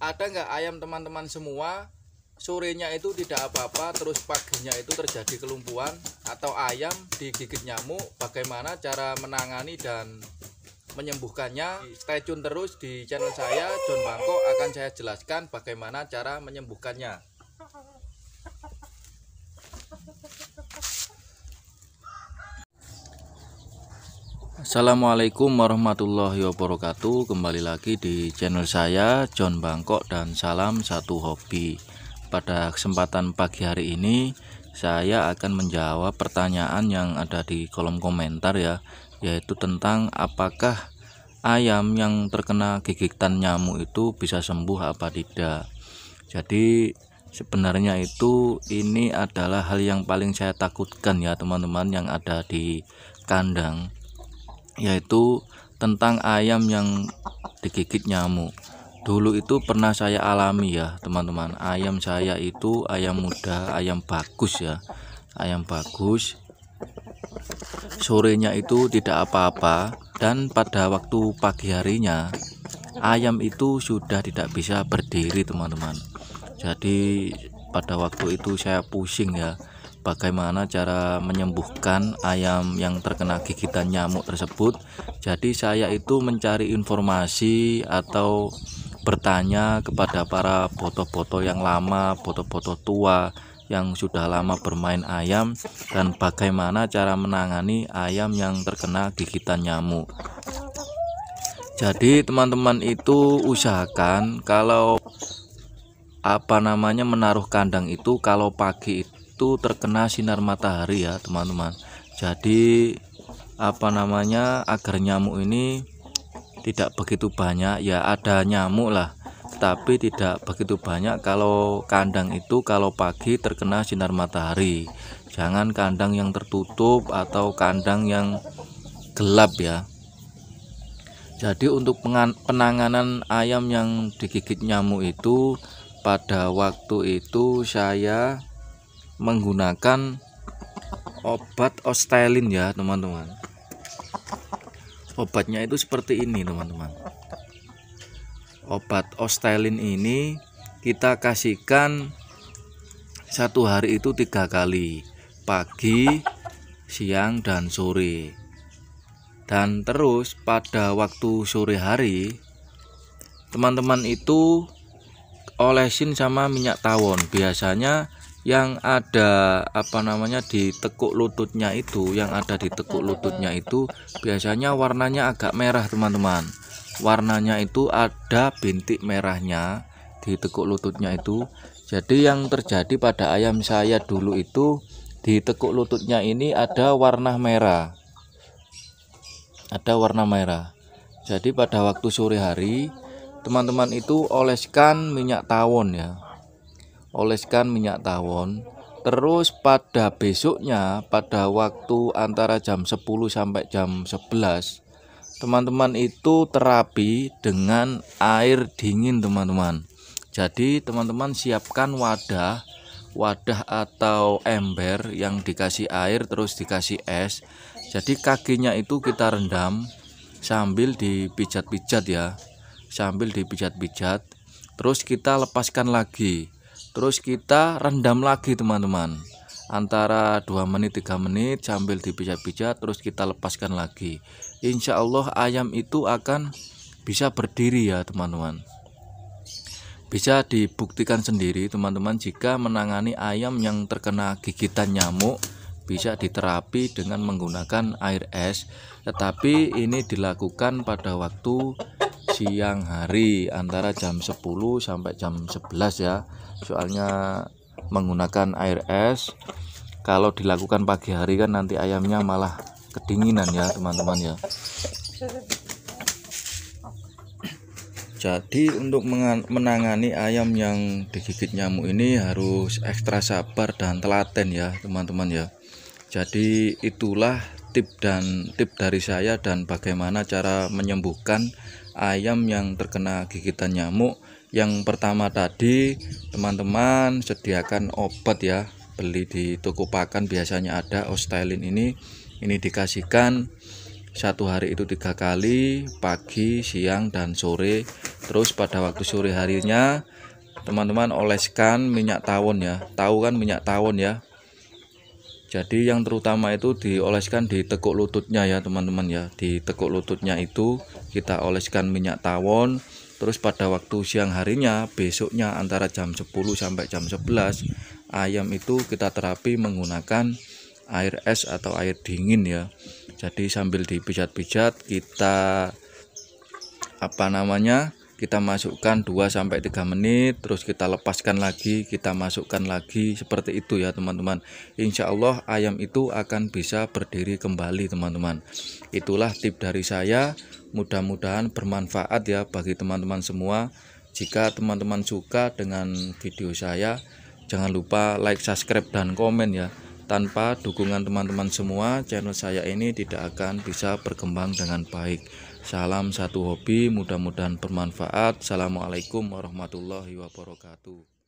ada nggak ayam teman-teman semua sorenya itu tidak apa-apa terus paginya itu terjadi kelumpuhan atau ayam digigit nyamuk bagaimana cara menangani dan menyembuhkannya stay tune terus di channel saya John Bangkok akan saya jelaskan bagaimana cara menyembuhkannya Assalamualaikum warahmatullahi wabarakatuh Kembali lagi di channel saya John Bangkok dan salam satu hobi Pada kesempatan pagi hari ini Saya akan menjawab pertanyaan yang ada di kolom komentar ya Yaitu tentang apakah ayam yang terkena gigitan nyamuk itu bisa sembuh apa tidak Jadi sebenarnya itu ini adalah hal yang paling saya takutkan ya teman-teman yang ada di kandang yaitu tentang ayam yang digigit nyamuk. Dulu itu pernah saya alami ya, teman-teman. Ayam saya itu ayam muda, ayam bagus ya. Ayam bagus. Sorenya itu tidak apa-apa dan pada waktu pagi harinya ayam itu sudah tidak bisa berdiri, teman-teman. Jadi pada waktu itu saya pusing ya bagaimana cara menyembuhkan ayam yang terkena gigitan nyamuk tersebut. Jadi saya itu mencari informasi atau bertanya kepada para boto-boto yang lama, boto-boto tua yang sudah lama bermain ayam dan bagaimana cara menangani ayam yang terkena gigitan nyamuk. Jadi teman-teman itu usahakan kalau apa namanya menaruh kandang itu kalau pagi itu itu terkena sinar matahari ya teman-teman jadi apa namanya agar nyamuk ini tidak begitu banyak ya ada nyamuk lah tapi tidak begitu banyak kalau kandang itu kalau pagi terkena sinar matahari jangan kandang yang tertutup atau kandang yang gelap ya jadi untuk penanganan ayam yang digigit nyamuk itu pada waktu itu saya menggunakan obat ostelin ya teman-teman obatnya itu seperti ini teman-teman obat ostelin ini kita kasihkan satu hari itu tiga kali pagi siang dan sore dan terus pada waktu sore hari teman-teman itu olesin sama minyak tawon biasanya yang ada apa namanya di tekuk lututnya itu yang ada di tekuk lututnya itu biasanya warnanya agak merah teman-teman warnanya itu ada bintik merahnya di tekuk lututnya itu jadi yang terjadi pada ayam saya dulu itu di tekuk lututnya ini ada warna merah ada warna merah jadi pada waktu sore hari teman-teman itu oleskan minyak tawon ya oleskan minyak tawon terus pada besoknya pada waktu antara jam 10 sampai jam 11 teman-teman itu terapi dengan air dingin teman-teman jadi teman-teman siapkan wadah wadah atau ember yang dikasih air terus dikasih es jadi kakinya itu kita rendam sambil dipijat-pijat ya sambil dipijat-pijat terus kita lepaskan lagi terus kita rendam lagi teman-teman antara 2 menit 3 menit sambil dipijat-pijat terus kita lepaskan lagi Insya Allah ayam itu akan bisa berdiri ya teman-teman bisa dibuktikan sendiri teman-teman jika menangani ayam yang terkena gigitan nyamuk bisa diterapi dengan menggunakan air es tetapi ini dilakukan pada waktu siang hari antara jam 10 sampai jam 11 ya soalnya menggunakan air es kalau dilakukan pagi hari kan nanti ayamnya malah kedinginan ya teman-teman ya jadi untuk menangani ayam yang digigit nyamuk ini harus ekstra sabar dan telaten ya teman-teman ya jadi itulah tip dan tip dari saya dan bagaimana cara menyembuhkan ayam yang terkena gigitan nyamuk yang pertama tadi teman-teman sediakan obat ya beli di toko pakan biasanya ada ostelin ini ini dikasihkan satu hari itu tiga kali pagi siang dan sore terus pada waktu sore harinya teman-teman oleskan minyak tawon ya tahu kan minyak tawon ya jadi yang terutama itu dioleskan di tekuk lututnya ya teman-teman ya. Di tekuk lututnya itu kita oleskan minyak tawon. Terus pada waktu siang harinya, besoknya antara jam 10 sampai jam 11, ayam itu kita terapi menggunakan air es atau air dingin ya. Jadi sambil dipijat-pijat kita apa namanya? kita masukkan 2 3 menit terus kita lepaskan lagi kita masukkan lagi seperti itu ya teman-teman Insya Allah ayam itu akan bisa berdiri kembali teman-teman itulah tip dari saya mudah-mudahan bermanfaat ya bagi teman-teman semua jika teman-teman suka dengan video saya jangan lupa like subscribe dan komen ya tanpa dukungan teman-teman semua channel saya ini tidak akan bisa berkembang dengan baik Salam satu hobi, mudah-mudahan bermanfaat. Assalamualaikum warahmatullahi wabarakatuh.